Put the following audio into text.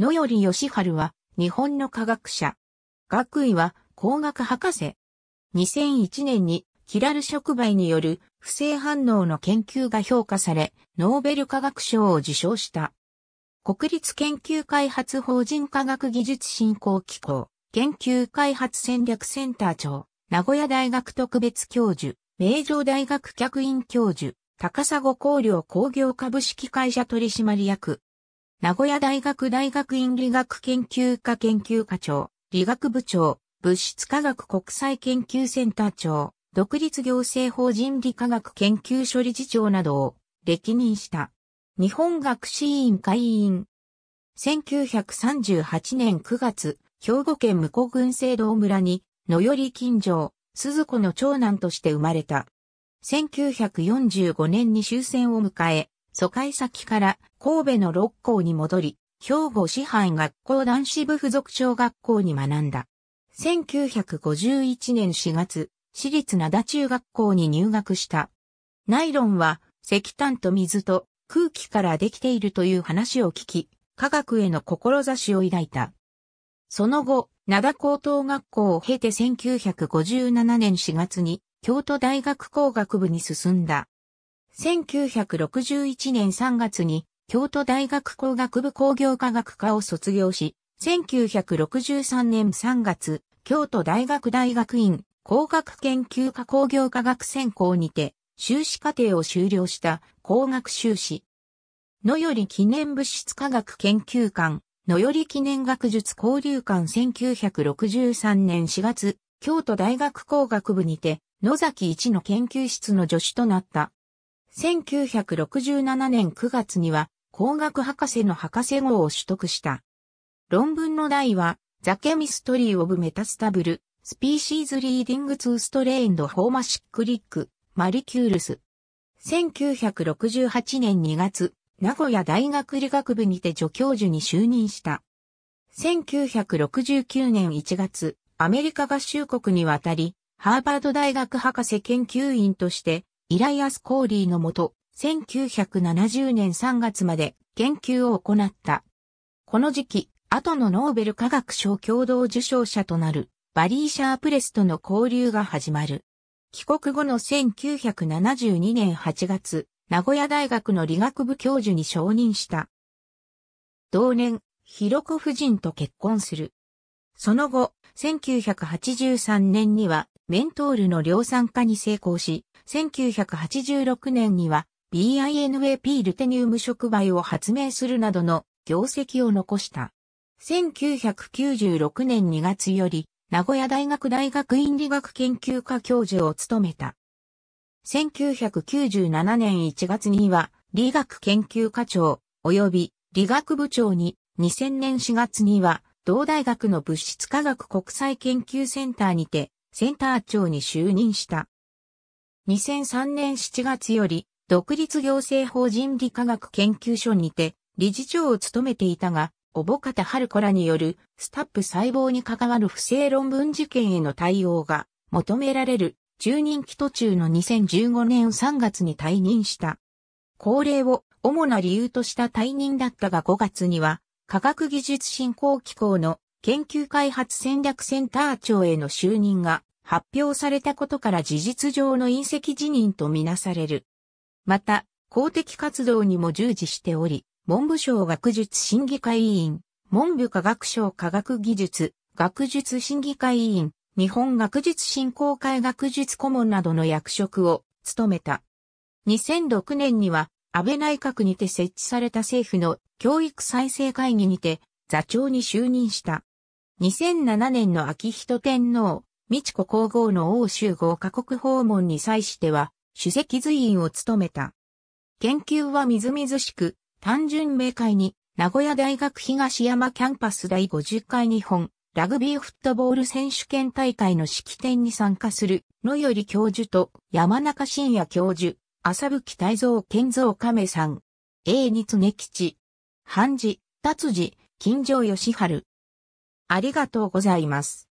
野り義春は日本の科学者。学位は工学博士。2001年にキラル触媒による不正反応の研究が評価され、ノーベル科学賞を受賞した。国立研究開発法人科学技術振興機構、研究開発戦略センター長、名古屋大学特別教授、名城大学客員教授、高砂工業工業株式会社取締役、名古屋大学大学院理学研究科研究課長、理学部長、物質科学国際研究センター長、独立行政法人理科学研究所理事長などを歴任した。日本学士委員会委員。1938年9月、兵庫県向古郡西道村に、野より近所、鈴子の長男として生まれた。1945年に終戦を迎え、疎開先から神戸の六校に戻り、兵庫師範学校男子部附属小学校に学んだ。1951年4月、私立灘中学校に入学した。ナイロンは石炭と水と空気からできているという話を聞き、科学への志を抱いた。その後、灘高等学校を経て1957年4月に京都大学工学部に進んだ。1961年3月に京都大学工学部工業科学科を卒業し、1963年3月、京都大学大学院工学研究科工業科学専攻にて修士課程を修了した工学修士。のより記念物質科学研究館、のより記念学術交流館1963年4月、京都大学工学部にて、野崎一の研究室の助手となった。1967年9月には工学博士の博士号を取得した。論文の題は、ザケミストリーオブメタスタブル、スピーシーズリーディングツーストレインドホーマシックリック、マリキュールス。1968年2月、名古屋大学理学部にて助教授に就任した。1969年1月、アメリカ合衆国に渡り、ハーバード大学博士研究員としてイライアス・コーリーのもと、1970年3月まで研究を行った。この時期、後のノーベル科学賞共同受賞者となるバリー・シャープレスとの交流が始まる。帰国後の1972年8月、名古屋大学の理学部教授に承認した。同年、ヒロコ夫人と結婚する。その後、1983年にはメントールの量産化に成功し、1986年には BINAP ルテニウム触媒を発明するなどの業績を残した。1996年2月より、名古屋大学大学院理学研究科教授を務めた。1997年1月には、理学研究科長、及び理学部長に、2000年4月には、同大学の物質科学国際研究センターにて、センター長に就任した。2003年7月より、独立行政法人理科学研究所にて、理事長を務めていたが、おかたは春子らによるスタップ細胞に関わる不正論文事件への対応が求められる就任期途中の2015年3月に退任した。高齢を主な理由とした退任だったが5月には科学技術振興機構の研究開発戦略センター長への就任が発表されたことから事実上の隕石辞任とみなされる。また、公的活動にも従事しており、文部省学術審議会委員、文部科学省科学技術、学術審議会委員、日本学術振興会学術顧問などの役職を務めた。2006年には安倍内閣にて設置された政府の教育再生会議にて座長に就任した。2007年の秋人天皇、美智子皇后の欧州豪華国訪問に際しては、主席随員を務めた。研究はみずみずしく、単純明快に、名古屋大学東山キャンパス第50回日本、ラグビーフットボール選手権大会の式典に参加する、野より教授と山中伸也教授、浅吹大蔵健造亀さん、永日根吉、半次、達治、金城義春、ありがとうございます。